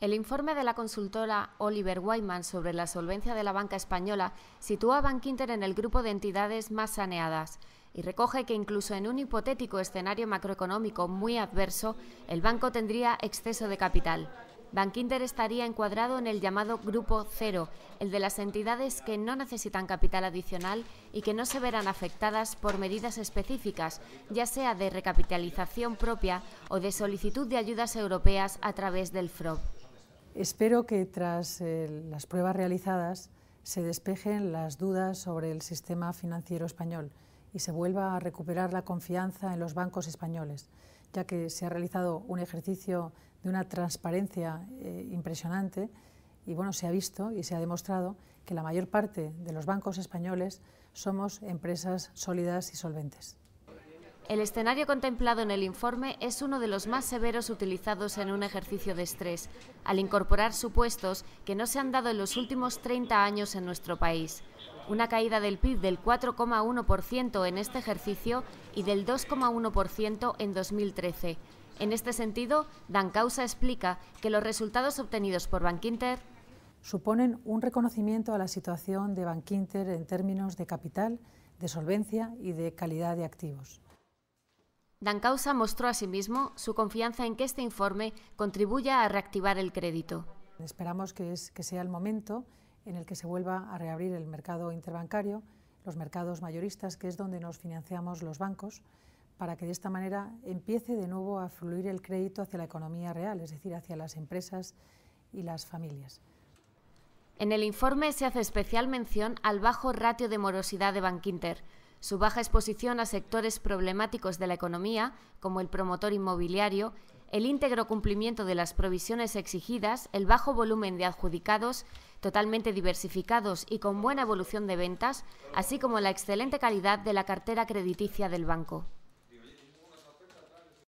El informe de la consultora Oliver Wyman sobre la solvencia de la banca española sitúa a Bankinter en el grupo de entidades más saneadas y recoge que incluso en un hipotético escenario macroeconómico muy adverso, el banco tendría exceso de capital. Bankinter estaría encuadrado en el llamado Grupo Cero, el de las entidades que no necesitan capital adicional y que no se verán afectadas por medidas específicas, ya sea de recapitalización propia o de solicitud de ayudas europeas a través del FROB. Espero que tras eh, las pruebas realizadas se despejen las dudas sobre el sistema financiero español y se vuelva a recuperar la confianza en los bancos españoles, ya que se ha realizado un ejercicio de una transparencia eh, impresionante y bueno, se ha visto y se ha demostrado que la mayor parte de los bancos españoles somos empresas sólidas y solventes. El escenario contemplado en el informe es uno de los más severos utilizados en un ejercicio de estrés, al incorporar supuestos que no se han dado en los últimos 30 años en nuestro país. Una caída del PIB del 4,1% en este ejercicio y del 2,1% en 2013. En este sentido, Causa explica que los resultados obtenidos por Bankinter suponen un reconocimiento a la situación de Bankinter en términos de capital, de solvencia y de calidad de activos. Dancausa mostró asimismo su confianza en que este informe contribuya a reactivar el crédito. Esperamos que, sea el momento en el que se vuelva a reabrir el mercado interbancario, los mercados mayoristas, que es donde nos financiamos los bancos, para que de esta manera empiece de nuevo a fluir el crédito hacia la economía real, es decir, hacia las empresas y las familias. En el informe se hace especial mención al bajo ratio de morosidad de Bankinter, su baja exposición a sectores problemáticos de la economía, como el promotor inmobiliario, el íntegro cumplimiento de las provisiones exigidas, el bajo volumen de adjudicados, totalmente diversificados y con buena evolución de ventas, así como la excelente calidad de la cartera crediticia del banco.